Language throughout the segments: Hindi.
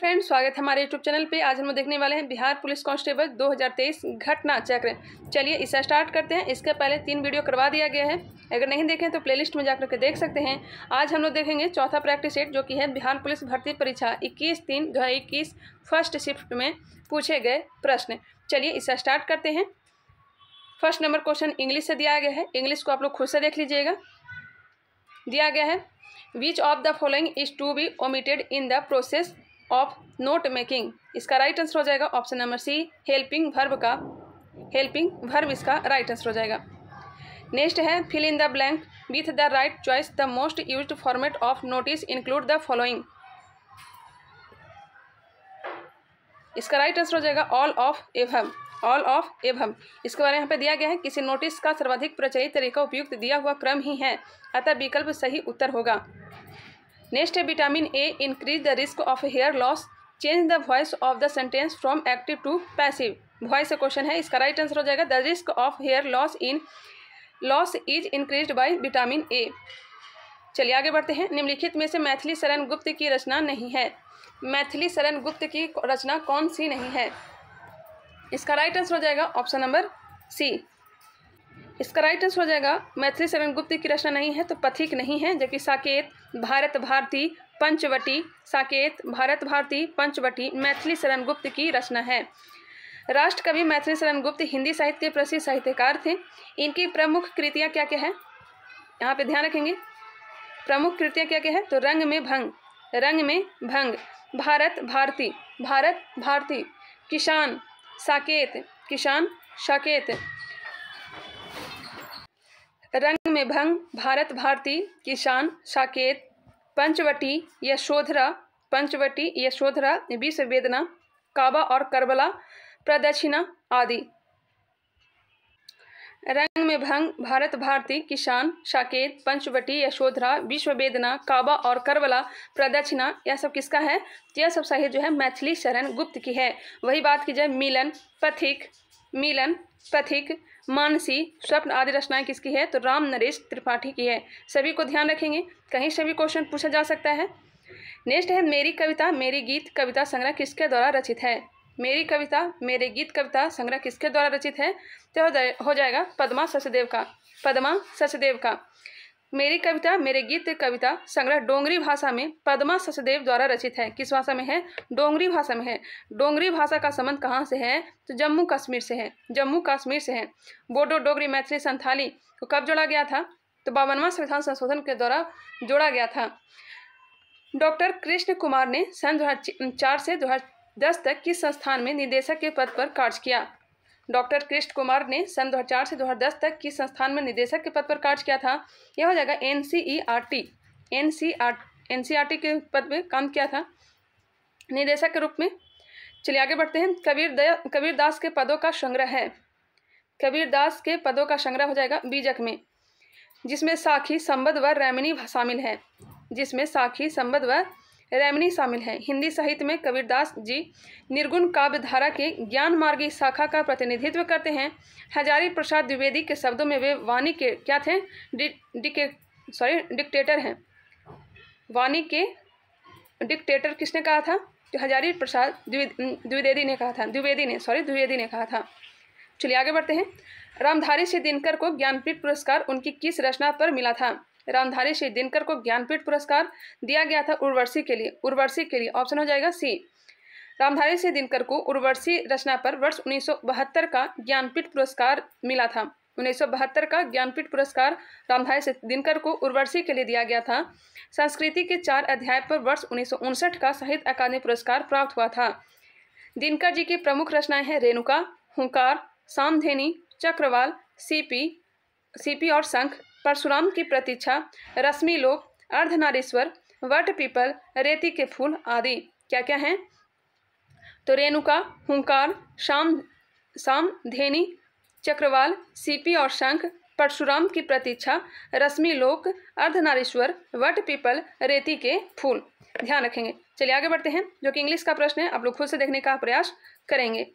फ्रेंड स्वागत है हमारे यूट्यूब चैनल पे आज हम देखने वाले हैं बिहार पुलिस कांस्टेबल 2023 घटना चक्र चलिए इसे स्टार्ट करते हैं इसके पहले तीन वीडियो करवा दिया गया है अगर नहीं देखें तो प्लेलिस्ट में जाकर के देख सकते हैं आज हम लोग देखेंगे चौथा प्रैक्टिस सेट जो कि है बिहार पुलिस भर्ती परीक्षा इक्कीस तीन दो फर्स्ट शिफ्ट में पूछे गए प्रश्न चलिए इसे स्टार्ट करते हैं फर्स्ट नंबर क्वेश्चन इंग्लिश से दिया गया है इंग्लिश को आप लोग खुद से देख लीजिएगा दिया गया है which of the following is to be omitted in the process of note making इसका राइट आंसर हो जाएगा option number C helping verb का हेल्पिंग भर्ब इसका राइट आंसर हो जाएगा नेक्स्ट है fill in the blank with the right choice the most use format of notice include the following इसका राइट आंसर हो जाएगा all of above all of above इसके बारे में यहाँ पे दिया गया है किसी नोटिस का सर्वाधिक प्रचलित तरीका उपयुक्त दिया हुआ क्रम ही है अतः विकल्प सही उत्तर होगा नेक्स्ट है vitamin A increase the risk of hair loss change the voice of the sentence from active to passive voice question है इसका राइट आंसर हो जाएगा the risk of hair loss in loss is increase by vitamin A चलिए आगे बढ़ते हैं निम्नलिखित में से मैथिली शरण गुप्त की रचना नहीं है मैथिली शरण गुप्त की रचना कौन सी नहीं है इसका राइट आंसर हो जाएगा ऑप्शन नंबर सी इसका राइट आंसर हो जाएगा मैथिली सेवन गुप्त की रचना नहीं है तो पथिक नहीं है जबकि साकेत भारत भारती पंचवटी साकेत भारत भारती पंचवटी मैथिली शरण गुप्त की रचना है राष्ट्र कवि मैथिली शरण गुप्त हिंदी साहित्य प्रसिद्ध साहित्यकार थे इनकी प्रमुख कृतियाँ क्या क्या है यहाँ पे ध्यान रखेंगे प्रमुख कृतियाँ क्या क्या है तो रंग में भंग रंग में भंग भारत भारती भारत भारती किसान साकेत किसान साकेत रंग में भंग भारत भारती किसान साकेत पंचवटी यशोधरा पंचवटी यशोधरा विश्व वेदना काबा और करबला प्रदक्षिणा आदि रंग में भंग भारत भारती किसान साकेत पंचवटी यशोधरा विश्व वेदना काबा और करबला प्रदक्षिणा यह सब किसका है तो यह सब सही जो है मैथिली शरण गुप्त की है वही बात की जाए मिलन पथिक मिलन पथिक मानसी स्वप्न आदि रचनाएं किसकी है तो राम नरेश त्रिपाठी की है सभी को ध्यान रखेंगे कहीं से भी क्वेश्चन पूछा जा सकता है नेक्स्ट है मेरी कविता मेरी गीत कविता संग्रह किसके द्वारा रचित है मेरी कविता मेरे गीत कविता संग्रह किसके द्वारा रचित है तो हो जाएगा पदमा सचदेव का पदमा सचदेव का मेरी कविता मेरे गीत कविता संग्रह डोंगरी भाषा में पद्मा सचदेव द्वारा रचित है किस भाषा में है डोंगरी भाषा में है डोंगरी भाषा का संबंध कहाँ से है तो जम्मू कश्मीर से है जम्मू कश्मीर से है बोडो डोगरी मैथिली संथाली को कब जोड़ा गया था तो बावनवा संविधान संशोधन के द्वारा जोड़ा गया था डॉक्टर कृष्ण कुमार ने सन दो से दो तक किस संस्थान में निदेशक के पद पर कार्य किया डॉक्टर कृष्ण कुमार ने सन 2004 से 2010 तक किस संस्थान में निदेशक के पद पर कार्य किया था यह हो जाएगा N C E R T N C R N C R T के पद में काम किया था निदेशक के रूप में चलिए आगे बढ़ते हैं कबीर दया कबीर दास के पदों का संग्रह है कबीर दास के पदों का संग्रह हो जाएगा बीजक में जिसमें साखी संबद व रैमिनी शामिल है जिसमें साखी संबद व रैमनी शामिल हैं हिंदी साहित्य में कबीरदास जी निर्गुण काव्यधारा के ज्ञान मार्गी शाखा का प्रतिनिधित्व करते हैं हजारी प्रसाद द्विवेदी के शब्दों में वे वाणी के क्या थे सॉरी डिक्टेटर हैं वाणी के डिक्टेटर किसने कहा था हजारी प्रसाद द्विवेदी ने कहा था द्विवेदी ने सॉरी द्विवेदी ने कहा था चलिए आगे बढ़ते हैं रामधारी से दिनकर को ज्ञानपीठ पुरस्कार उनकी किस रचना पर मिला था रामधारी श्री दिनकर को ज्ञानपीठ पुरस्कार दिया गया था उर्वर्षी के लिए उर्वर्षी के लिए ऑप्शन हो जाएगा सी रामधारी श्री दिनकर को उर्वर्षी रचना पर वर्ष उन्नीस का ज्ञानपीठ पुरस्कार मिला था उन्नीस का ज्ञानपीठ पुरस्कार रामधारी सिंह दिनकर को उर्वर्षी के लिए दिया गया था संस्कृति के चार अध्याय पर वर्ष उन्नीस का साहित्य अकादमी पुरस्कार प्राप्त हुआ था दिनकर जी की प्रमुख रचनाएं हैं रेणुका हुंकार सामधेनी चक्रवाल सीपी सीपी और संख परशुराम की प्रतीक्षा रश्मि लोक अर्धनारीश्वर वट पीपल रेती के फूल आदि क्या क्या हैं तो रेणुका हुंकार शाम शाम धेनी चक्रवाल सीपी और शंख परशुराम की प्रतीक्षा रश्मि लोक अर्धनारीश्वर वट पीपल रेती के फूल ध्यान रखेंगे चलिए आगे बढ़ते हैं जो कि इंग्लिश का प्रश्न है आप लोग खुद से देखने का प्रयास करेंगे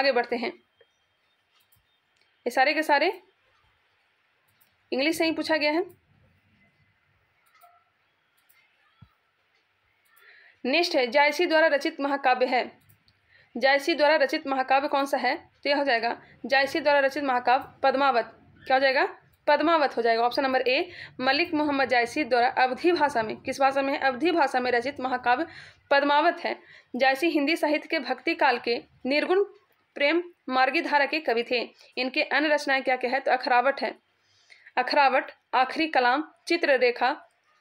आगे बढ़ते हैं ये सारे के सारे इंग्लिश से ही पूछा गया है नेक्स्ट है जायसी द्वारा रचित महाकाव्य है जायसी द्वारा रचित महाकाव्य कौन सा है तो यह हो जाएगा जायसी द्वारा रचित महाकाव्य पद्मावत क्या हो जाएगा पद्मावत हो जाएगा option number A Malik Muhammad Jayasi द्वारा अवधि भाषा में किस भाषा में है अवधि भाषा में रचित महाकाव्य पद्मावत है जायसी हिंदी साहित्य के भक्ति काल के निर्गुण प्रेम मार्गी धारा के कवि थे इनके अन्य रचनाएं क्या क्या है तो अखरावट है अखरावट आखिरी कलाम चित्ररेखा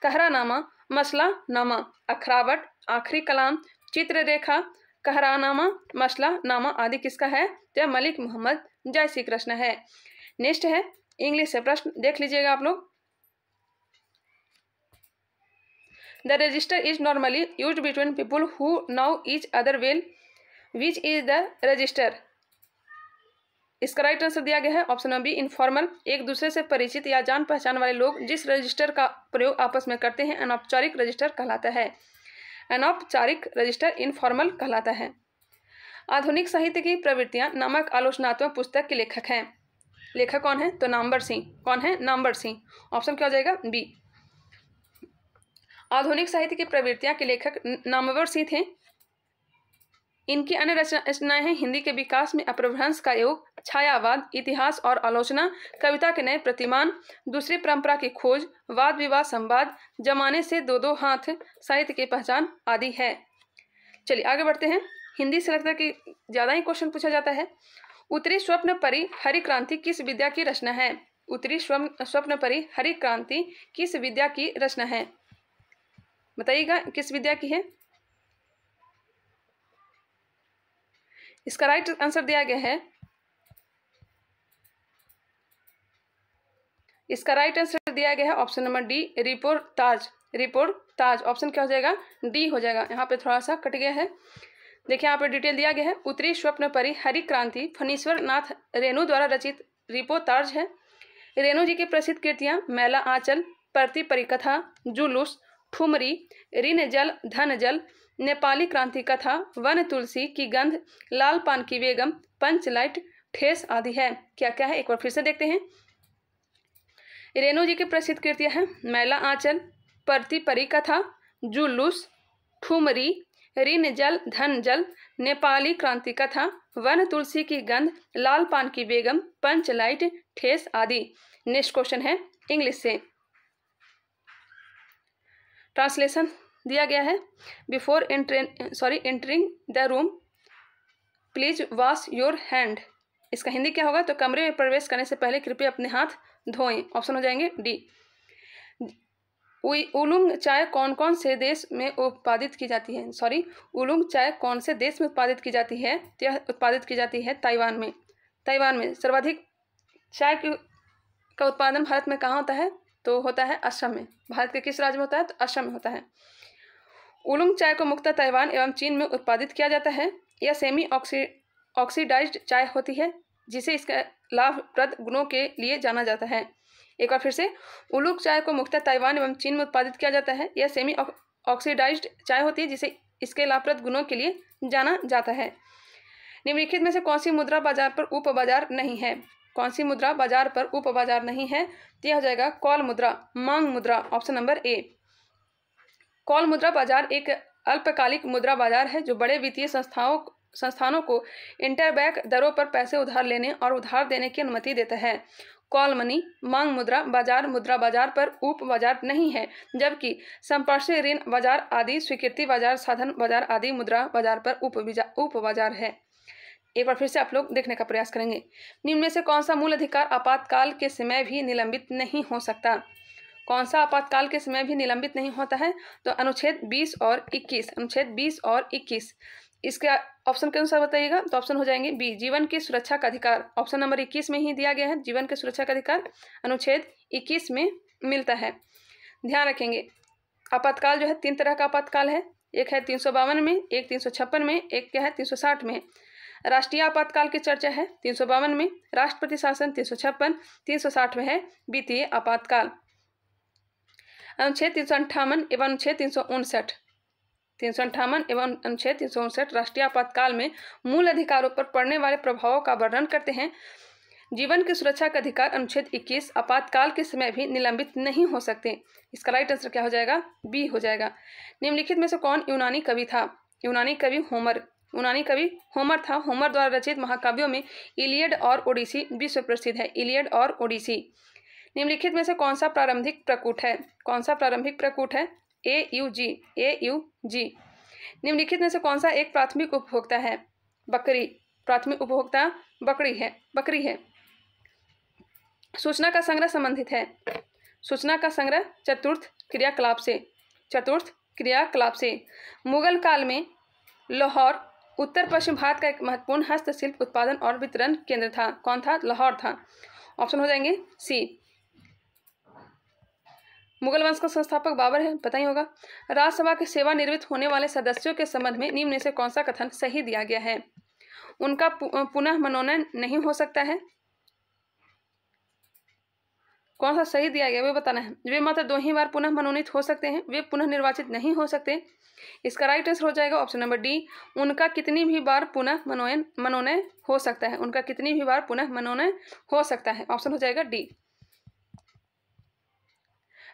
कहरानामा मसला नामा अखरावट आखिरी कलाम चित्ररेखा कहरानामा मसला नामा आदि किसका है तो मलिक मोहम्मद जय श्री कृष्ण है नेक्स्ट है इंग्लिश से प्रश्न देख लीजिएगा आप लोग the register is normally use between people who know each other well which is the register इसका राइट आंसर दिया गया है ऑप्शन नंबर बी इनफॉर्मल एक दूसरे से परिचित या जान पहचान वाले लोग जिस रजिस्टर का प्रयोग आपस में करते हैं अनौपचारिक रजिस्टर कहलाता है अनौपचारिक रजिस्टर इनफॉर्मल कहलाता है आधुनिक साहित्य की प्रवृत्तियां नामक आलोचनात्मक पुस्तक के लेखक हैं लेखक कौन है तो नाम्बर सिंह कौन है नाम्बर सिंह ऑप्शन क्या हो जाएगा बी आधुनिक साहित्य की प्रवृत्तियां के लेखक नामवर सिंह थे इनकी अन्य रचनाएं हैं हिंदी के विकास में अपभ्रंश का योग छायावाद इतिहास और आलोचना कविता के नए प्रतिमान दूसरी परंपरा की खोज वाद विवाद संवाद जमाने से दो दो हाथ साहित्य की पहचान आदि है चलिए आगे बढ़ते हैं हिंदी से लगता ज़्यादा ही क्वेश्चन पूछा जाता है उत्तरी स्वप्न परी हरि क्रांति किस विद्या की रचना है उत्तरी स्वप्न परी हरि क्रांति किस विद्या की रचना है बताइएगा किस विद्या की है इसका राइट आंसर दिया गया है इसका राइट आंसर दिया गया है option number D reportage reportage option क्या हो जाएगा डी हो जाएगा यहाँ पे थोड़ा सा कट गया है देखिए यहाँ पे डिटेल दिया गया है उत्तरी स्वप्न परी हरि क्रांति फनीश्वर नाथ रेणु द्वारा रचित रिपो ताज है रेणु जी की प्रसिद्ध कृतियाँ मेला आंचल प्रति परिकथा जुलूस ठुमरी ऋण जल धन जल नेपाली क्रांति कथा वन तुलसी की गंध लाल पान की बेगम पंच लाइट ठेस आदि है क्या क्या है एक बार फिर से देखते हैं रेणु जी की प्रसिद्ध कृतियाँ हैं मैला आंचल परती परी कथा जुलूस ठुमरी ऋण जल धन जल नेपाली क्रांति कथा वन तुलसी की गंध लाल पान की बेगम पंच लाइट ठेस आदि नेक्स्ट क्वेश्चन है इंग्लिश से ट्रांसलेशन दिया गया है before entrance sorry entering the room please wash your hand इसका हिंदी क्या होगा तो कमरे में प्रवेश करने से पहले कृपया अपने हाथ धोएं ऑप्शन हो जाएंगे डी उलुंग चाय कौन कौन से देश में उत्पादित की जाती है सॉरी उलुंग चाय कौन से देश में उत्पादित की जाती है यह उत्पादित की जाती है ताइवान में ताइवान में सर्वाधिक चाय का उत्पादन भारत में कहाँ होता है तो होता है असम में भारत के किस राज्य में होता है तो असम में होता है उलुंग चाय को मुख्यतः ताइवान एवं चीन में उत्पादित किया जाता है यह सेमी ऑक्सी ऑक्सीडाइज्ड चाय होती है जिसे इसके लाभप्रद गुणों के लिए जाना जाता है एक बार फिर से उलुक चाय को मुख्यतः ताइवान एवं चीन में उत्पादित किया जाता है यह सेमी ऑक्सीडाइज्ड चाय होती है जिसे इसके लाभप्रद गुणों के लिए जाना जाता है निम्नलिखित में से कौन सी मुद्रा बाजार पर उप बाजार नहीं है कौन सी मुद्रा बाजार पर उप बाजार नहीं है यह हो जाएगा कॉल मुद्रा मांग मुद्रा ऑप्शन नंबर ए कॉल मुद्रा बाजार एक अल्पकालिक मुद्रा बाजार है जो बड़े वित्तीय संस्थाओं संस्थानों को इंटरबैंक दरों पर पैसे उधार लेने और उधार देने की अनुमति देता है कॉल मनी मांग मुद्रा बाजार मुद्रा बाजार पर उप बाजार नहीं है जबकि संपार्श्विक ऋण बाजार आदि स्वीकृति बाजार साधन बाजार आदि मुद्रा बाजार पर उप उप बाजार है एक बार फिर से आप लोग देखने का प्रयास करेंगे निम्न में से कौन सा मूल अधिकार आपातकाल के समय भी निलंबित नहीं हो सकता कौन सा आपातकाल के समय भी निलंबित नहीं होता है तो अनुच्छेद 20 और 21 अनुच्छेद 20 और 21 इसके ऑप्शन के अनुसार बताइएगा तो ऑप्शन हो जाएंगे बी जीवन की सुरक्षा का अधिकार ऑप्शन नंबर 21 में ही दिया गया है जीवन की सुरक्षा का अधिकार अनुच्छेद 21 में मिलता है ध्यान रखेंगे आपातकाल जो है तीन तरह का आपातकाल है एक है तीन में एक तीन में एक क्या है तीन में राष्ट्रीय आपातकाल की चर्चा है तीन सौ बावन में राष्ट्रपति शासन तीन सौ छप्पन तीन सौ साठ में है वित्तीय आपातकाल अनुच्छेद तीन सौ अंठावन एवं अनुच्छेद तीन सौ उनसठ तीन सौ अंठावन एवं अनुच्छेद तीन सौ उनसठ राष्ट्रीय आपातकाल में मूल अधिकारों पर पड़ने वाले प्रभावों का वर्णन करते हैं जीवन की सुरक्षा का अधिकार अनुच्छेद 21 आपातकाल के समय भी निलंबित नहीं हो सकते इसका राइट आंसर क्या हो जाएगा बी हो जाएगा निम्नलिखित में से कौन यूनानी कवि था यूनानी कवि होमर यूनानी कवि होमर था होमर द्वारा रचित महाकाव्यों में इलियड और ओडिसी विश्व प्रसिद्ध है इलियड और ओडिसी निम्नलिखित में से कौन सा प्रारंभिक प्रकूट है कौन सा प्रारंभिक प्रकूट है ए यू जी ए यू जी निम्नलिखित में से कौन सा एक प्राथमिक उपभोक्ता है बकरी प्राथमिक उपभोक्ता बकरी है बकरी है सूचना का संग्रह संबंधित है सूचना का संग्रह चतुर्थ क्रियाकलाप से चतुर्थ क्रियाकलाप से मुगल काल में लाहौर उत्तर पश्चिम भारत का एक महत्वपूर्ण हस्तशिल्प उत्पादन और वितरण केंद्र था कौन था लाहौर था ऑप्शन हो जाएंगे सी मुगल वंश का संस्थापक बाबर है पता ही होगा राज्यसभा के सेवानिवृत्त होने वाले सदस्यों के संबंध में निम्न से कौन सा कथन सही दिया गया है उनका पुनः मनोनयन नहीं हो सकता है कौन सा सही दिया गया वे बताना है वे मात्र दो ही बार पुनः मनोनीत हो सकते हैं वे पुनः निर्वाचित नहीं हो सकते इसका राइट आंसर हो जाएगा ऑप्शन नंबर डी उनका कितनी भी बार पुनः मनोयन मनोनय हो सकता है उनका कितनी भी बार पुनः मनोनय हो सकता है ऑप्शन हो जाएगा डी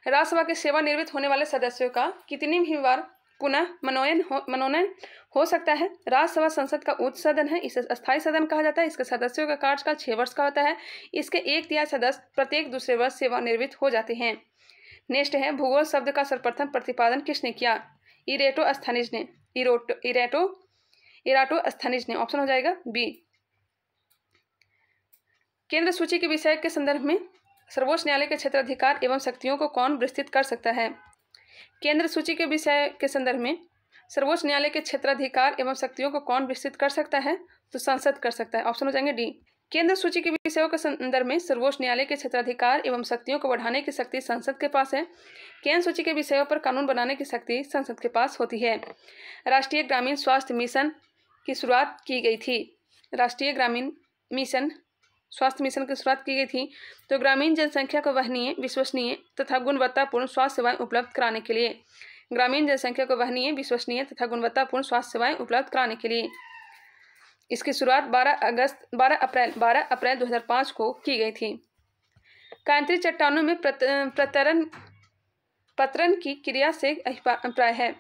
राज्यसभा के सेवानिवृत्त होने वाले सदस्यों का कितनी भी बार पुनः मनोयन हो मनोनयन हो सकता है राज्यसभा संसद का उच्च सदन है इसे स्थायी सदन कहा जाता है इसके सदस्यों का कार्यकाल छः वर्ष का होता है इसके एक तिहाई सदस्य प्रत्येक दूसरे वर्ष सेवानिवृत्त हो जाते हैं नेक्स्ट है भूगोल शब्द का सर्वप्रथम प्रतिपादन किसने किया इरेटो स्थनिज ने इरोटो इरेटो इराटो स्थनिज ने ऑप्शन हो जाएगा बी केंद्र सूची के विषय के संदर्भ में सर्वोच्च न्यायालय के क्षेत्राधिकार एवं शक्तियों को कौन विस्तृत कर सकता है केंद्र सूची के विषय के संदर्भ में सर्वोच्च न्यायालय के क्षेत्राधिकार एवं शक्तियों को कौन विस्तृत कर सकता है तो संसद कर सकता है ऑप्शन हो जाएंगे डी केंद्र सूची के विषयों के संदर्भ में सर्वोच्च न्यायालय के क्षेत्राधिकार एवं शक्तियों को बढ़ाने की शक्ति संसद के पास है केंद्र सूची के विषयों पर कानून बनाने की शक्ति संसद के पास होती है राष्ट्रीय ग्रामीण स्वास्थ्य मिशन की शुरुआत की गई थी राष्ट्रीय ग्रामीण मिशन स्वास्थ्य मिशन की शुरुआत की गई थी तो ग्रामीण जनसंख्या को वहनीय विश्वसनीय तथा गुणवत्तापूर्ण स्वास्थ्य सेवाएं उपलब्ध कराने के लिए ग्रामीण जनसंख्या को वहनीय विश्वसनीय तथा गुणवत्तापूर्ण स्वास्थ्य सेवाएं उपलब्ध कराने के लिए इसकी शुरुआत 12 अगस्त 12 अप्रैल 12 अप्रैल 2005 को की गई थी कांतरी चट्टानों में प्रत, प्रतरण पतरन की क्रिया से अभिप्राय है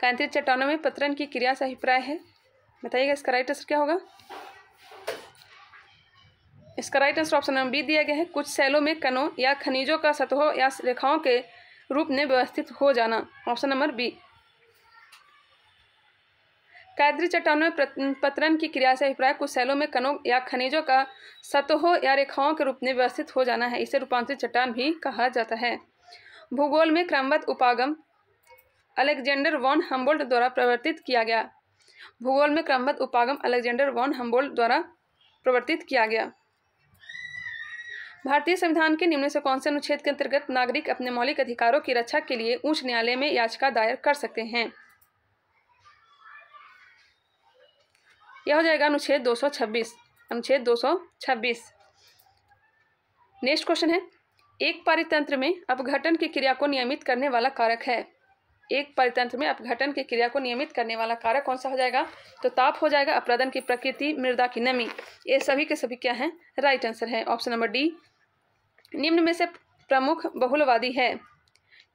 कांतरी चट्टानों में पतरन की क्रिया से अभिप्राय है बताइएगा इसका राइट आंसर क्या होगा इसका right answer option number B दिया गया है कुछ सेलों में कणों या खनिजों का सतहों या रेखाओं के रूप में व्यवस्थित हो जाना ऑप्शन नंबर बी कैदरी चट्टानों में पतरन की क्रिया से अभिप्राय कुछ सैलों में कनों या खनिजों का सतहों या रेखाओं के रूप में व्यवस्थित हो जाना है इसे रूपांतरित चट्टान भी कहा जाता है भूगोल में क्रमवत उपागम अलेक्जेंडर वॉन हम्बोल्ट द्वारा प्रवर्तित किया गया भूगोल में क्रमवत उपागम अलेक्जेंडर वॉन हम्बोल्ट द्वारा प्रवर्तित किया गया भारतीय संविधान के निम्न से कौन से अनुच्छेद के अंतर्गत नागरिक अपने मौलिक अधिकारों की रक्षा के लिए उच्च न्यायालय में याचिका दायर कर सकते हैं यह हो जाएगा अनुच्छेद 226 अनुच्छेद 226 नेक्स्ट क्वेश्चन है एक परितंत्र में अपघटन की क्रिया को नियमित करने वाला कारक है एक परितंत्र में अपघटन की क्रिया को नियमित करने वाला कारक कौन सा हो जाएगा तो ताप हो जाएगा अपराधन की प्रकृति मृदा की नमी ये सभी के सभी क्या हैं राइट आंसर है ऑप्शन नंबर डी निम्न में से प्रमुख बहुलवादी है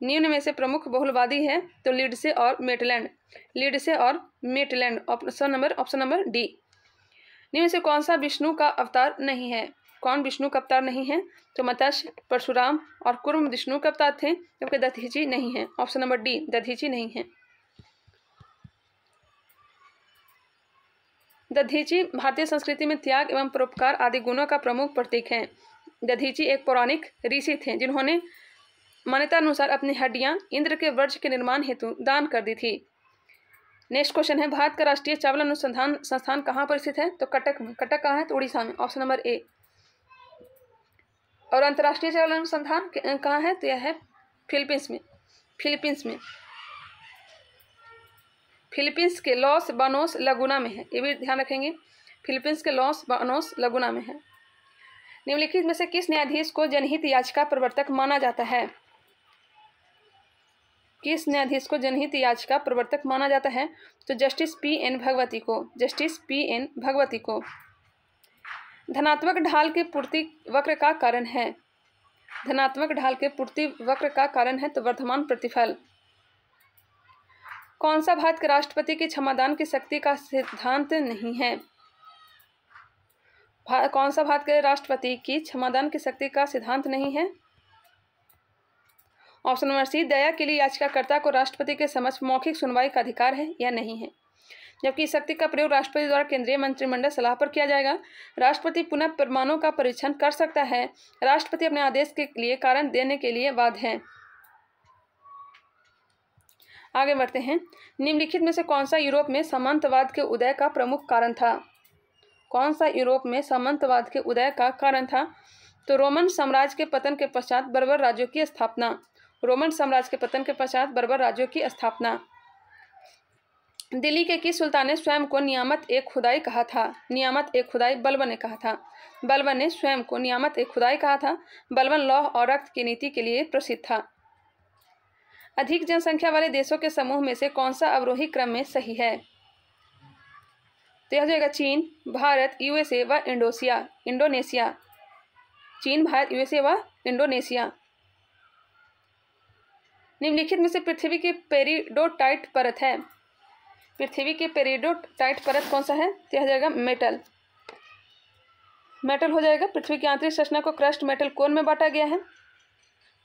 निम्न में से प्रमुख बहुलवादी है तो लिडसे और मेटलैंड लिडसे और Maitland option number option number D निम्न से कौन सा विष्णु का अवतार नहीं है कौन विष्णु का अवतार नहीं है तो मत्स्य परशुराम और कुर्म विष्णु का अवतार थे जबकि दधीची नहीं है ऑप्शन नंबर डी दधीची नहीं है दधीची भारतीय संस्कृति में त्याग एवं परोपकार आदि गुणों का प्रमुख प्रतीक है दधीची एक पौराणिक ऋषि थे जिन्होंने मान्यता अनुसार अपनी हड्डियां इंद्र के वर्ज के निर्माण हेतु दान कर दी थी नेक्स्ट क्वेश्चन है भारत का राष्ट्रीय चावल अनुसंधान संस्थान कहाँ पर स्थित है तो कटक में कटक कहाँ है तो उड़ीसा में ऑप्शन नंबर ए और अंतर्राष्ट्रीय चावल अनुसंधान कहाँ है तो यह है फिलीपींस में फिलीपींस में फिलीपींस के लॉस बानोस लगुना में है ये भी ध्यान रखेंगे फिलीपींस के लॉस बानोस लगुना में है निम्नलिखित में से किस न्यायाधीश को जनहित याचिका प्रवर्तक माना जाता है किस न्यायाधीश को जनहित याचिका प्रवर्तक माना जाता है तो जस्टिस पी एन भगवती को जस्टिस पी एन भगवती को धनात्मक ढाल के पूर्ति वक्र का कारण है धनात्मक ढाल के पूर्ति वक्र का कारण है तो वर्धमान प्रतिफल कौन सा भारत के राष्ट्रपति की क्षमादान की शक्ति का सिद्धांत नहीं है कौन सा भारत के राष्ट्रपति की क्षमादान की शक्ति का सिद्धांत नहीं है ऑप्शन नंबर सी दया के लिए याचिकाकर्ता को राष्ट्रपति के समक्ष मौखिक सुनवाई का अधिकार है या नहीं है जबकि शक्ति का प्रयोग राष्ट्रपति द्वारा केंद्रीय मंत्रिमंडल सलाह पर किया जाएगा राष्ट्रपति पुनः प्रमाणों का परीक्षण कर सकता है राष्ट्रपति अपने आदेश के लिए कारण देने के लिए बाध्य है आगे बढ़ते हैं निम्नलिखित में से कौन सा यूरोप में सामंतवाद के उदय का प्रमुख कारण था कौन सा यूरोप में सामंतवाद के उदय का कारण था तो रोमन साम्राज्य के पतन के पश्चात बर्बर राज्यों की स्थापना रोमन साम्राज्य के पतन के पश्चात बर्बर राज्यों की स्थापना दिल्ली के किस सुल्तान ने स्वयं को नियामत एक खुदाई कहा था नियामत एक खुदाई बलबन ने कहा था बलबन ने स्वयं को नियामत एक खुदाई कहा था बलबन लौह और रक्त की नीति के लिए प्रसिद्ध था अधिक जनसंख्या वाले देशों के समूह में से कौन सा अवरोही क्रम में सही है तो यह जाएगा चीन भारत यूएसए व इंडोसिया इंडोनेशिया चीन भारत यूएसए व इंडोनेशिया निम्नलिखित में से पृथ्वी की पेरीडोटाइट परत है पृथ्वी की पेरीडोटाइट परत कौन सा है तो यह जाएगा मेटल मेटल हो जाएगा पृथ्वी की आंतरिक संरचना को क्रस्ट मेटल कोन में बांटा गया है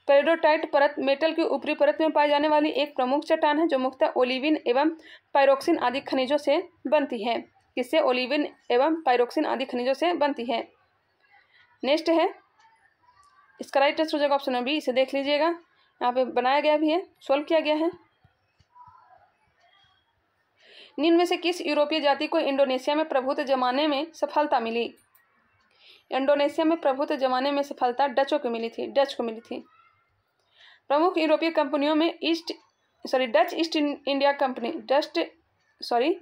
पेरिडोटाइट परत मेटल की ऊपरी परत में पाई जाने वाली एक प्रमुख चट्टान है जो मुख्यतः ओलिविन एवं पायरोक्सिन आदि खनिजों से बनती है किससे ओलिविन एवं पायरोक्सिन आदि खनिजों से बनती है नेक्स्ट है इसका राइट आंसर हो जाएगा ऑप्शन बी इसे देख लीजिएगा यहाँ पे बनाया गया भी है सॉल्व किया गया है निम्न में से किस यूरोपीय जाति को इंडोनेशिया में प्रभुत्व जमाने में सफलता मिली इंडोनेशिया में प्रभुत्व जमाने में सफलता डचों को मिली थी डच को मिली थी प्रमुख यूरोपीय कंपनियों में east sorry Dutch East India company dust sorry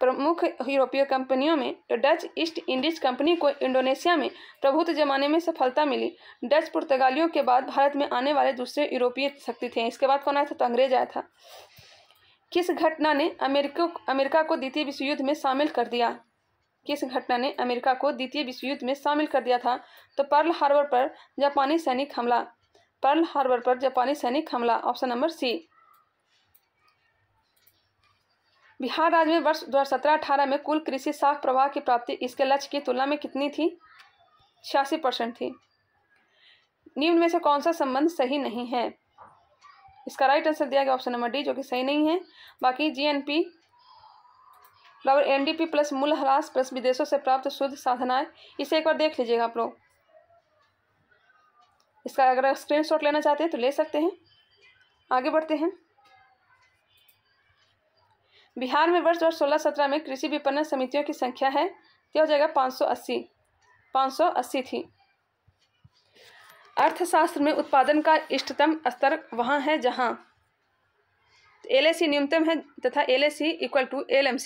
प्रमुख यूरोपीय कंपनियों में तो डच ईस्ट इंडीज कंपनी को इंडोनेशिया में प्रभुत्व जमाने में सफलता मिली डच पुर्तगालियों के बाद भारत में आने वाले दूसरे यूरोपीय शक्ति थे इसके बाद कौन आया था तो अंग्रेज आया था किस घटना ने अमेरिका अमेरिका को द्वितीय विश्व युद्ध में शामिल कर दिया किस घटना ने अमेरिका को द्वितीय विश्व युद्ध में शामिल कर दिया था तो पर्ल हार्बर पर जापानी सैनिक हमला पर्ल हार्बर पर जापानी सैनिक हमला ऑप्शन नंबर सी बिहार राज्य में वर्ष दो हज़ार में कुल कृषि साख प्रवाह की प्राप्ति इसके लक्ष्य की तुलना में कितनी थी छियासी परसेंट थी निम्न में से कौन सा संबंध सही नहीं है इसका राइट आंसर दिया गया ऑप्शन नंबर डी जो कि सही नहीं है बाकी जीएनपी बराबर एनडीपी प्लस मूल ह्रास प्लस विदेशों से प्राप्त शुद्ध साधनाएं इसे एक बार देख लीजिएगा आप लोग इसका अगर स्क्रीनशॉट लेना चाहते हैं तो ले सकते हैं आगे बढ़ते हैं बिहार में वर्ष सोलह सत्रह में कृषि विपणन समितियों की संख्या है यह हो जाएगा पाँच सौ अस्सी थी अर्थशास्त्र में उत्पादन का इष्टतम स्तर वहाँ है जहाँ एल न्यूनतम है तथा L equal to L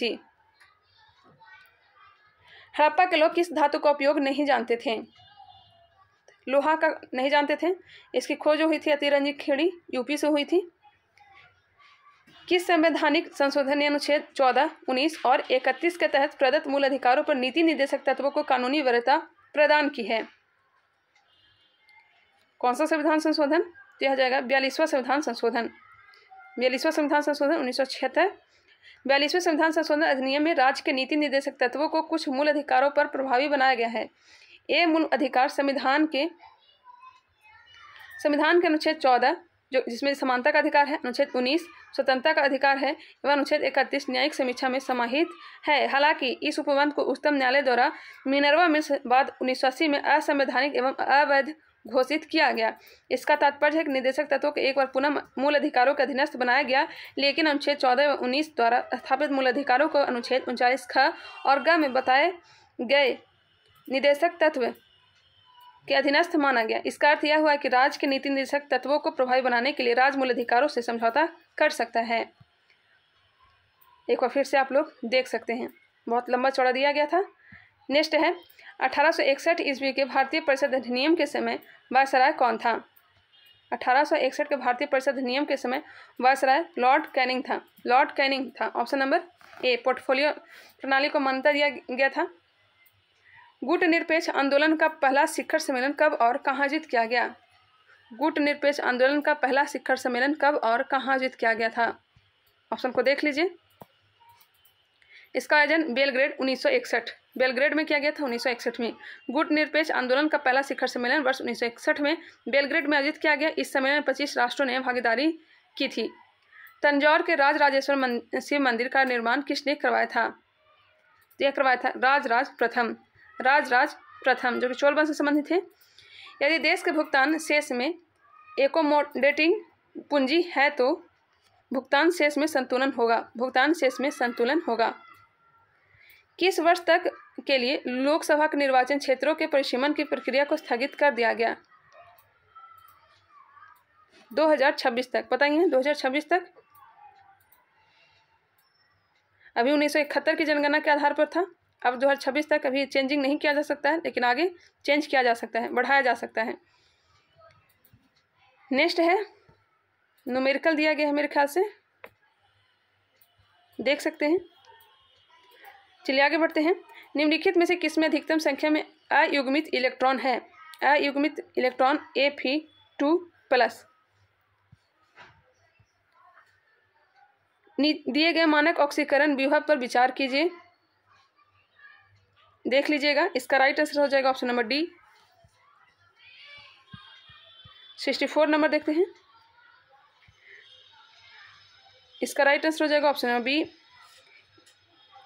Harappa के लोग किस धातु का उपयोग नहीं जानते थे लोहा का नहीं जानते थे इसकी खोज हुई थी अतिरंजित खेड़ी यूपी से हुई थी किस संवैधानिक संशोधन अनुच्छेद 14, 19 और 31 के तहत प्रदत्त मूल अधिकारों पर नीति निर्देशक तत्वों को कानूनी वैधता प्रदान की है कौन सा संविधान संशोधन तो यह जाएगा बयालीसवां संविधान संशोधन बयालीसवां संविधान संशोधन उन्नीस सौ छिहत्तर बयालीसवें संविधान संशोधन अधिनियम में राज्य के नीति निर्देशक तत्वों को कुछ मूल अधिकारों पर प्रभावी बनाया गया है ये मूल अधिकार संविधान के संविधान के अनुच्छेद चौदह जो जिसमें समानता का अधिकार है अनुच्छेद 19 स्वतंत्रता का अधिकार है एवं अनुच्छेद इकतीस न्यायिक समीक्षा में समाहित है हालांकि इस उपबंध को उच्चतम न्यायालय द्वारा मिनरवा मिस बाद उन्नीस में असंवैधानिक एवं अवैध घोषित किया गया इसका तात्पर्य है कि निदेशक तत्वों को एक बार पुनः मूल अधिकारों के अधीनस्थ बनाया गया लेकिन अनुच्छेद चौदह एवं उन्नीस द्वारा स्थापित मूल अधिकारों को अनुच्छेद उनचालीस ख और ग में बताए गए निदेशक तत्व के अधीनस्थ माना गया इसका अर्थ यह हुआ कि राज्य के नीति निर्देशक तत्वों को प्रभावी बनाने के लिए राज्य मूल अधिकारों से समझौता कर सकता है एक बार फिर से आप लोग देख सकते हैं बहुत लंबा चौड़ा दिया गया था नेक्स्ट है अठारह सौ इकसठ ईस्वी के भारतीय परिषद अधिनियम के समय वायसराय कौन था अठारह सौ इकसठ के भारतीय परिषद अधिनियम के समय वायसराय लॉर्ड कैनिंग था लॉर्ड कैनिंग था ऑप्शन नंबर ए पोर्टफोलियो प्रणाली को मान्यता दिया गया था गुट निरपेक्ष आंदोलन का पहला शिखर सम्मेलन कब और कहाँ आयोजित किया गया गुट निरपेक्ष आंदोलन का पहला शिखर सम्मेलन कब और कहाँ आयोजित किया गया था ऑप्शन को देख लीजिए इसका आयोजन बेलग्रेड 1961 बेलग्रेड में किया गया था 1961 में गुट निरपेक्ष आंदोलन का पहला शिखर सम्मेलन वर्ष 1961 में बेलग्रेड में आयोजित किया गया इस सम्मेलन में पच्चीस राष्ट्रों ने भागीदारी की थी तंजौर के राज राजेश्वर मन, शिव मंदिर का निर्माण किसने करवाया था यह करवाया था राज राज प्रथम राजराज प्रथम जो कि चोल वंश से संबंधित थे यदि देश के भुगतान शेष में एकोमोडेटिंग पूंजी है तो भुगतान शेष में संतुलन होगा भुगतान शेष में संतुलन होगा किस वर्ष तक के लिए लोकसभा के निर्वाचन क्षेत्रों के परिसीमन की प्रक्रिया को स्थगित कर दिया गया 2026 तक बताइए 2026 तक अभी उन्नीस की जनगणना के आधार पर था अब दो हज़ार छब्बीस तक अभी चेंजिंग नहीं किया जा सकता है लेकिन आगे चेंज किया जा सकता है बढ़ाया जा सकता है नेक्स्ट है नोमेरिकल दिया गया है मेरे ख्याल से देख सकते हैं चलिए आगे बढ़ते हैं निम्नलिखित में से किस में अधिकतम संख्या में अयुग्मित इलेक्ट्रॉन है अयुग्मित electron A Fe two plus दिए गए मानक ऑक्सीकरण व्यूह पर विचार कीजिए देख लीजिएगा इसका राइट आंसर हो जाएगा option number D sixty four number देखते हैं इसका राइट आंसर हो जाएगा ऑप्शन नंबर बी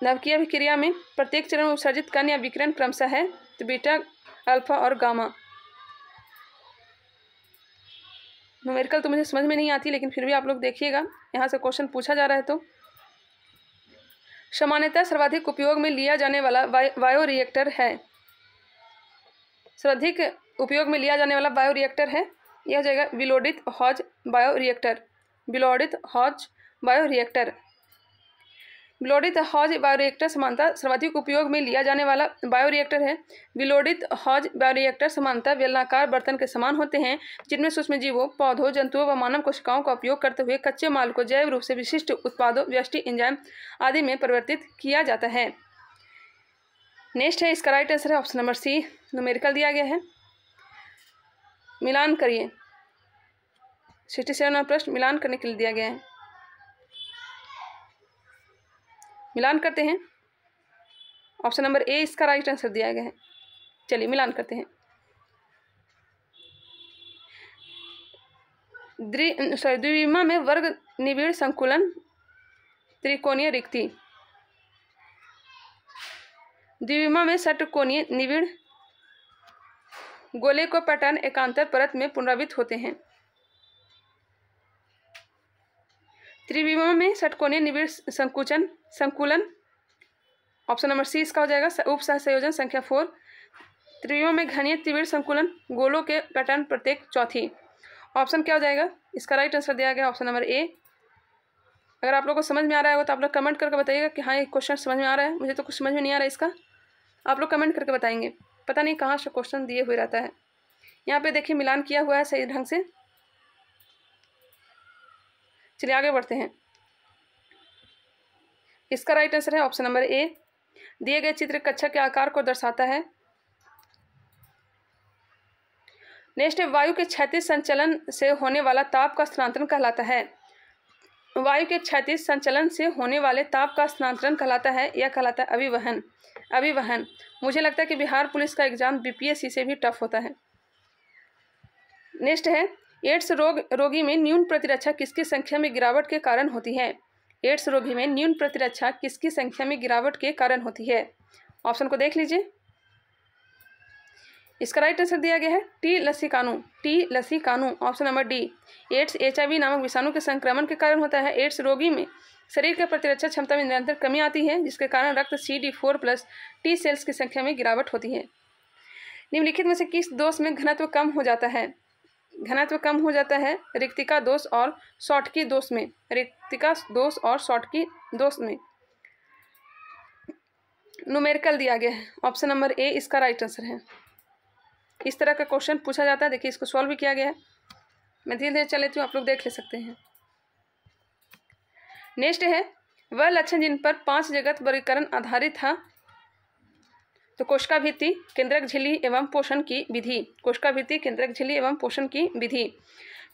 नवकीय अभिक्रिया में प्रत्येक चरण में उत्सर्जित कण या विकिरण क्रमशः है तो बीटा अल्फा और गामा न्यूमेरिकल तो मुझे समझ में नहीं आती लेकिन फिर भी आप लोग देखिएगा यहाँ से क्वेश्चन पूछा जा रहा है तो सामान्यतः सर्वाधिक उपयोग में लिया जाने वाला वायो रिएक्टर है सर्वाधिक उपयोग में लिया जाने वाला बायो रिएक्टर है यह जगह विलोडित हॉज बायो रिएक्टर विलोडित हॉज बायो रिएक्टर विलोडित हौज बायोरिएक्टर समानता सर्वाधिक उपयोग में लिया जाने वाला बायोरिएक्टर है विलोडित हौज बायोरिएक्टर समानता बेलनाकार बर्तन के समान होते हैं जिनमें सूक्ष्म जीवों पौधों जंतुओं व मानव कोशिकाओं का उपयोग करते हुए कच्चे माल को जैव रूप से विशिष्ट उत्पादों व्यष्टि इंजाम आदि में परिवर्तित किया जाता है नेक्स्ट है इसका राइट आंसर है ऑप्शन नंबर सी नोमेरिकल दिया गया है मिलान करिए सिक्सटी सेवन प्रश्न मिलान करने के लिए दिया गया है मिलान करते हैं ऑप्शन नंबर ए इसका राइट आंसर दिया गया है चलिए मिलान करते हैं सॉरी द्विमा में वर्ग निबिड़ संकुलन त्रिकोणीय रिक्ति द्विमा में षटकोणीय निबिड़ गोले को पैटर्न एकांतर परत में पुनरावृत्त होते हैं त्रिविमों में षटकोणीय निविड़ संकुचन संकुलन ऑप्शन नंबर सी इसका हो जाएगा उप सहसंयोजन संख्या फोर त्रिविमों में घनीय त्रिविड़ संकुलन गोलों के पैटर्न प्रत्येक चौथी ऑप्शन क्या हो जाएगा इसका राइट आंसर दिया गया ऑप्शन नंबर ए अगर आप लोग को समझ में आ रहा है तो आप लोग कमेंट करके बताइएगा कि हाँ ये क्वेश्चन समझ में आ रहा है मुझे तो कुछ समझ में नहीं आ रहा है इसका आप लोग कमेंट करके बताएंगे पता नहीं कहाँ से क्वेश्चन दिए हुए रहता है यहाँ पे देखिए मिलान किया हुआ है सही ढंग से चलिए आगे बढ़ते हैं इसका राइट आंसर है ऑप्शन नंबर ए दिए गए चित्र कक्षा के आकार को दर्शाता है नेक्स्ट है वायु के क्षैतिज संचलन से होने वाला ताप का स्थानांतरण कहलाता है वायु के क्षैतिज संचलन से होने वाले ताप का स्थानांतरण कहलाता है या कहलाता है अभिवहन अभिवहन मुझे लगता है कि बिहार पुलिस का एग्जाम बीपीएससी से भी टफ होता है नेक्स्ट है एड्स रोग रोगी में न्यून प्रतिरक्षा किसकी संख्या में गिरावट के कारण होती है एड्स रोगी में न्यून प्रतिरक्षा किसकी संख्या में गिरावट के कारण होती है ऑप्शन को देख लीजिए इसका राइट आंसर दिया गया है टी लसी कानू टी लसी कानू option number D AIDS H नामक विषाणु के संक्रमण के कारण होता है एड्स रोगी में शरीर के प्रतिरक्षा क्षमता में निरंतर कमी आती है जिसके कारण रक्त C D four plus T cells की संख्या में गिरावट होती है निम्नलिखित में से किस दोष में घनत्व कम हो जाता है घनत्व कम हो जाता है रिक्तिका दोष और की दोष में रिक्तिका दोष और की दोष में नुमेरिकल दिया गया है ऑप्शन नंबर ए इसका राइट आंसर है इस तरह का क्वेश्चन पूछा जाता है देखिए इसको सॉल्व भी किया गया है मैं धीरे धीरे चल लेती हूँ आप लोग देख ले सकते हैं नेक्स्ट है वह लक्षण जिन पर पांच जगत वर्गीकरण आधारित था तो कोशिका भित्ति केंद्रक झिल्ली एवं पोषण की विधि कोशिका भित्ति केंद्रक झिल्ली एवं पोषण की विधि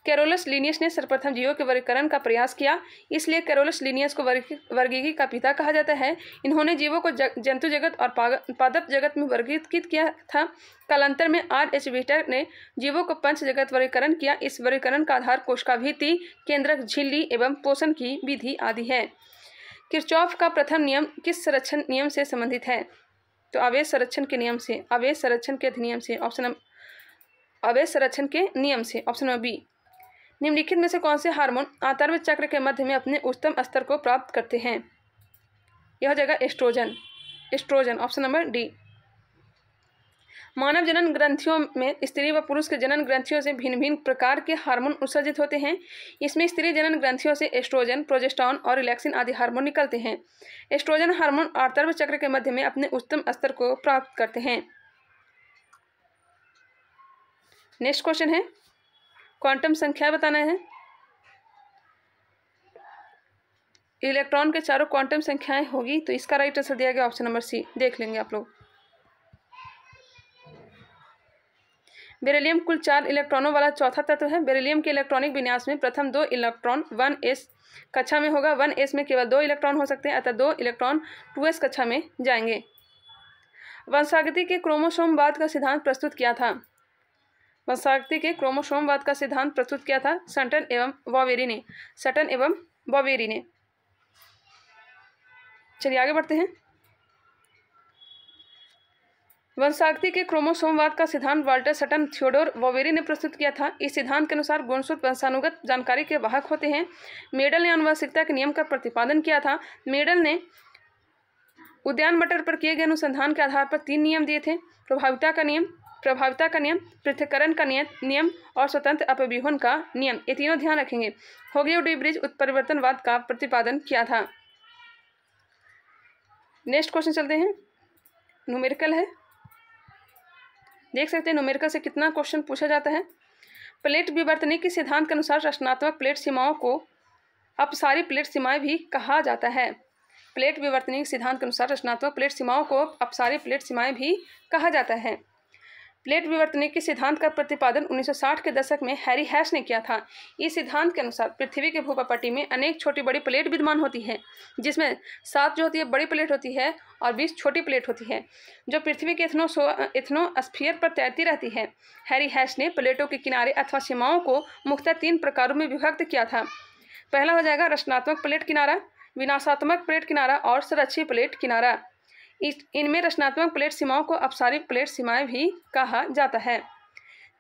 कैरोलस लिनियस ने सर्वप्रथम जीवों के वर्गीकरण का प्रयास किया इसलिए कैरोलस लिनियस को वर्गीकी का पिता कहा जाता है इन्होंने जीवों को जंतु जगत और पादप जगत में वर्गीकृत किया था कालांतर में आर एच वीटर ने जीवों को पंच जगत वर्गीकरण किया इस वर्गीकरण का आधार भित्ति केंद्रक झिल्ली एवं पोषण की विधि आदि है किरचौफ का प्रथम नियम किस संरक्षण नियम से संबंधित है तो आवेश संरक्षण के नियम से आवेश संरक्षण के अधिनियम से ऑप्शन नंबर आवेश संरक्षण के नियम से ऑप्शन नंबर बी निम्नलिखित में से कौन से हार्मोन आतर्व चक्र के मध्य में अपने उच्चतम स्तर को प्राप्त करते हैं यह जगह estrogen estrogen option number D मानव जनन ग्रंथियों में स्त्री व पुरुष के जनन ग्रंथियों से भिन्न भिन्न प्रकार के हार्मोन उत्सर्जित होते हैं इसमें स्त्री जनन ग्रंथियों से एस्ट्रोजन प्रोजेस्टॉन और रिलैक्सिन आदि हार्मोन निकलते हैं एस्ट्रोजन हार्मोन आर्तर्व चक्र के मध्य में अपने उच्चतम स्तर को प्राप्त करते हैं नेक्स्ट क्वेश्चन है क्वांटम संख्या बताना है इलेक्ट्रॉन के चारों क्वांटम संख्याएं होगी तो इसका राइट आंसर दिया गया ऑप्शन नंबर सी देख लेंगे आप लोग बेरेलियम कुल चार इलेक्ट्रॉनों वाला चौथा तत्व है बेरेलियम के इलेक्ट्रॉनिक विन्यास में प्रथम दो इलेक्ट्रॉन वन एस कक्षा में होगा वन एस में केवल दो इलेक्ट्रॉन हो सकते हैं अतः दो इलेक्ट्रॉन टू एस कक्षा में जाएंगे वंशागति के क्रोमोसोमवाद का सिद्धांत प्रस्तुत किया था वंशागति के क्रोमोसोमवाद का सिद्धांत प्रस्तुत किया था सटन एवं वॉवेरी ने सटन एवं वॉवेरी ने चलिए आगे बढ़ते हैं वंशाक्ति के क्रोमोसोमवाद का सिद्धांत वाल्टर सटन थियोडोर वोवेरी ने प्रस्तुत किया था इस सिद्धांत के अनुसार गुणसूत्र वंशानुगत जानकारी के वाहक होते हैं मेडल ने आनुवंशिकता के नियम का प्रतिपादन किया था मेडल ने उद्यान मटर पर किए गए अनुसंधान के आधार पर तीन नियम दिए थे प्रभाविता का नियम प्रभाविता का नियम पृथ्वीकरण का नियम और स्वतंत्र अपव्यूहन का नियम ये तीनों ध्यान रखेंगे होगी डिब्रिज उत्परिवर्तनवाद का प्रतिपादन किया था नेक्स्ट क्वेश्चन चलते हैं न्यूमेरिकल है देख सकते हैं नोमेरिकल से कितना क्वेश्चन पूछा जाता है प्लेट विवर्तनी के सिद्धांत के अनुसार रचनात्मक प्लेट सीमाओं को अपसारी प्लेट सीमाएं भी कहा जाता है प्लेट विवर्तनी सिद्धांत के अनुसार रचनात्मक प्लेट सीमाओं को अपसारी प्लेट सीमाएं भी कहा जाता है प्लेट विवर्तनी के सिद्धांत का प्रतिपादन 1960 के दशक में हैरी हैश ने किया था इस सिद्धांत के अनुसार पृथ्वी के भूपापट्टी में अनेक छोटी बड़ी प्लेट विद्यमान होती है जिसमें सात जो होती है बड़ी प्लेट होती है और बीस छोटी प्लेट होती है जो पृथ्वी के इथनो इथनोस्फीयर पर तैरती रहती है हैरी हैश ने प्लेटों के किनारे अथवा सीमाओं को मुख्यतः तीन प्रकारों में विभक्त किया था पहला हो जाएगा रचनात्मक प्लेट किनारा विनाशात्मक प्लेट किनारा और संरक्षी प्लेट किनारा इस इनमें रचनात्मक प्लेट सीमाओं को अपसारिक प्लेट सीमाएं भी कहा जाता है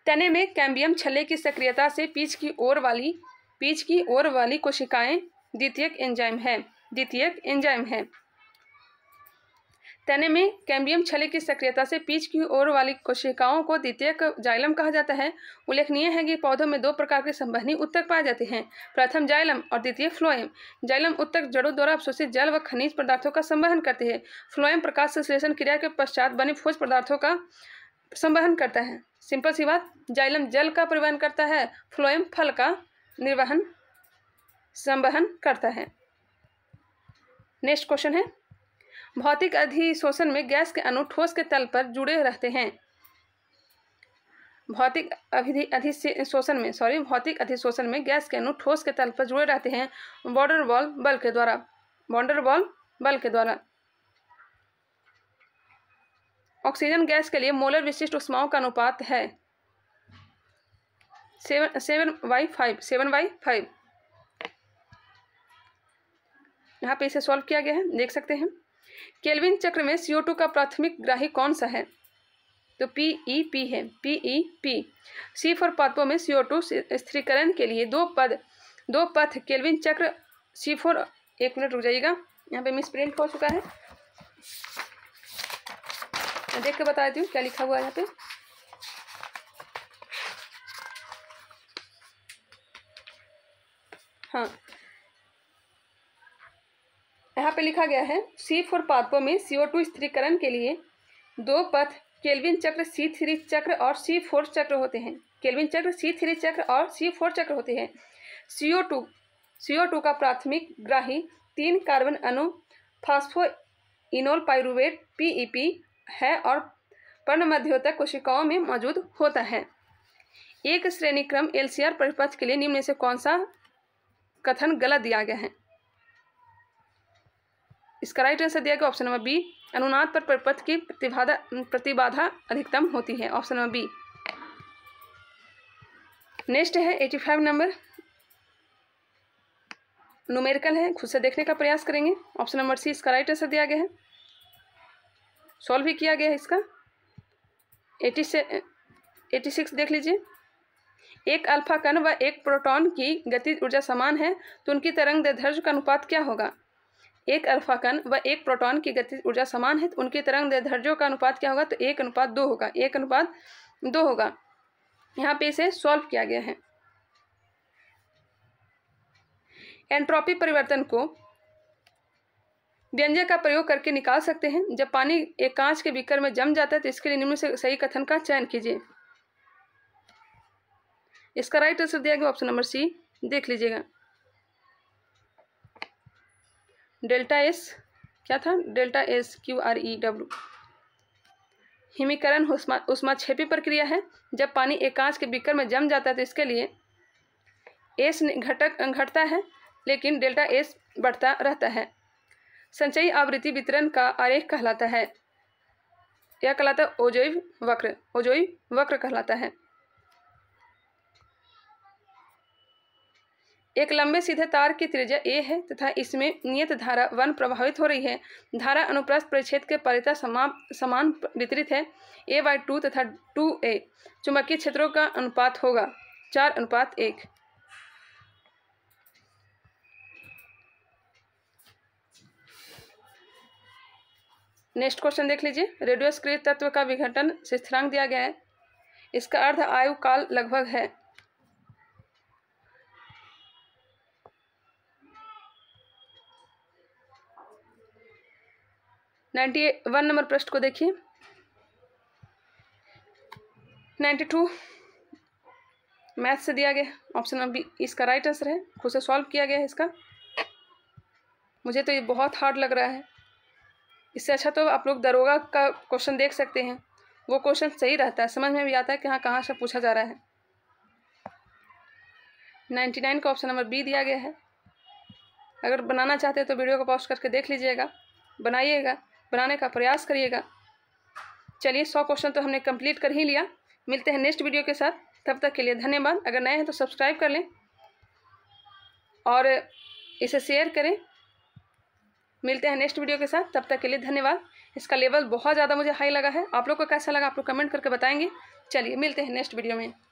तने में कैम्बियम छल्ले की सक्रियता से पीछ की ओर वाली पीछ की ओर वाली कोशिकाएं द्वितीयक एंजाइम है द्वितीयक एंजाइम है तने में कैम्बियम छले की सक्रियता से पीच की ओर वाली कोशिकाओं को द्वितीयक जाइलम कहा जाता है उल्लेखनीय है कि पौधों में दो प्रकार के संबंधी उत्तक पाए जाते हैं प्रथम जाइलम और द्वितीय फ्लोएम जाइलम उत्तक जड़ों द्वारा अवशोषित जल व खनिज पदार्थों का संवहन करते हैं फ्लोएम प्रकाश संश्लेषण क्रिया के पश्चात बने फोज पदार्थों का संवहन करता है सिंपल सी बात जाइलम जल का परिवहन करता है फ्लोएम फल का निर्वहन संवहन करता है नेक्स्ट क्वेश्चन है भौतिक अधिशोषण में गैस के अणु ठोस के तल पर जुड़े रहते हैं भौतिक अभिधि अधिशोषण में सॉरी भौतिक अधिशोषण में गैस के अणु ठोस के तल पर जुड़े रहते हैं बॉर्डर बॉल बल के द्वारा बॉर्डर बॉल बल के द्वारा ऑक्सीजन गैस के लिए मोलर विशिष्ट उष्माओं का अनुपात है seven seven Y five seven Y five यहाँ पे इसे सॉल्व किया गया है देख सकते हैं केल्विन चक्र में सी का प्राथमिक ग्राही कौन सा है तो पी ई पी है P E P C four पादपों में सी ओ टू स्थिरीकरण के लिए दो पद दो पथ केल्विन चक्र सी फोर एक मिनट रुक जाइएगा यहाँ पे मिस प्रिंट हो चुका है मैं देख के बता देती हूँ क्या लिखा हुआ है यहाँ पे हाँ यहाँ पे लिखा गया है सी फोर पादपों में सी ओ टू स्त्रीकरण के लिए दो पथ केल्विन चक्र सी थ्री चक्र और सी फोर चक्र होते हैं केल्विन चक्र सी थ्री चक्र और सी फोर चक्र होते हैं सी ओ टू सी ओ टू का प्राथमिक ग्राही तीन कार्बन अणु फास्फो इनोल पायरुवेट पीईपी है और पर्णमध्योतक कोशिकाओं में मौजूद होता है एक श्रेणी क्रम आर परिपथ के लिए निम्न से कौन सा कथन गलत दिया गया है इसका राइट आंसर दिया गया ऑप्शन नंबर बी अनुनाद पर परिपथ की प्रतिबाधा प्रतिबाधा अधिकतम होती है ऑप्शन नंबर बी नेक्स्ट है एटी फाइव नंबर नुमेरिकल है खुद से देखने का प्रयास करेंगे ऑप्शन नंबर सी इसका राइट आंसर दिया गया है सॉल्व भी किया गया है इसका एटी से एटी सिक्स देख लीजिए एक अल्फा कण व एक प्रोटॉन की गति ऊर्जा समान है तो उनकी तरंग दैर्ध्य का अनुपात क्या होगा एक अल्फा कण व एक प्रोटॉन की गतिज ऊर्जा समान है तो उनके तरंग दैर्ध्यों का अनुपात क्या होगा तो एक अनुपात दो होगा एक अनुपात दो होगा यहाँ पे इसे सॉल्व किया गया है एंट्रोपी परिवर्तन को व्यंजक का प्रयोग करके निकाल सकते हैं जब पानी एक कांच के बीकर में जम जाता है तो इसके लिए निम्न से सही कथन का चयन कीजिए इसका राइट आंसर दिया गया ऑप्शन नंबर सी देख लीजिएगा डेल्टा एस क्या था delta S Q R E W हिमीकरण उष्मा छेपी प्रक्रिया है जब पानी एक कांच के बिकर में जम जाता है तो इसके लिए एस घटक घटता है लेकिन डेल्टा एस बढ़ता रहता है संचयी आवृत्ति वितरण का आरेख कहलाता है यह कहलाता है ओजोई वक्र ओजोई वक्र कहलाता है एक लंबे सीधे तार की त्रिज्या ए है तथा इसमें नियत धारा वन प्रभावित हो रही है धारा अनुप्रस्थ परिच्छेद के परिता समान समान वितरित है ए बाई टू तथा टू ए चुंबकीय क्षेत्रों का अनुपात होगा चार अनुपात एक नेक्स्ट क्वेश्चन देख लीजिए रेडियो स्क्रीय तत्व का विघटन स्थिरांक दिया गया है इसका अर्ध आयु काल लगभग है नाइन्टी वन नंबर प्रश्न को देखिए नाइन्टी टू मैथ से दिया गया ऑप्शन नंबर बी इसका राइट आंसर है खुद से सॉल्व किया गया है इसका मुझे तो ये बहुत हार्ड लग रहा है इससे अच्छा तो आप लोग दरोगा का क्वेश्चन देख सकते हैं वो क्वेश्चन सही रहता है समझ में भी आता है कि हाँ कहाँ से पूछा जा रहा है नाइन्टी नाइन का ऑप्शन नंबर बी दिया गया है अगर बनाना चाहते हैं तो वीडियो को पॉज करके देख लीजिएगा बनाइएगा बनाने का प्रयास करिएगा चलिए सौ क्वेश्चन तो हमने कंप्लीट कर ही लिया मिलते हैं नेक्स्ट वीडियो के साथ तब तक के लिए धन्यवाद अगर नए हैं तो सब्सक्राइब कर लें और इसे शेयर करें मिलते हैं नेक्स्ट वीडियो के साथ तब तक के लिए धन्यवाद इसका लेवल बहुत ज़्यादा मुझे हाई लगा है आप लोग को कैसा लगा आप लोग कमेंट करके बताएंगे चलिए मिलते हैं नेक्स्ट वीडियो में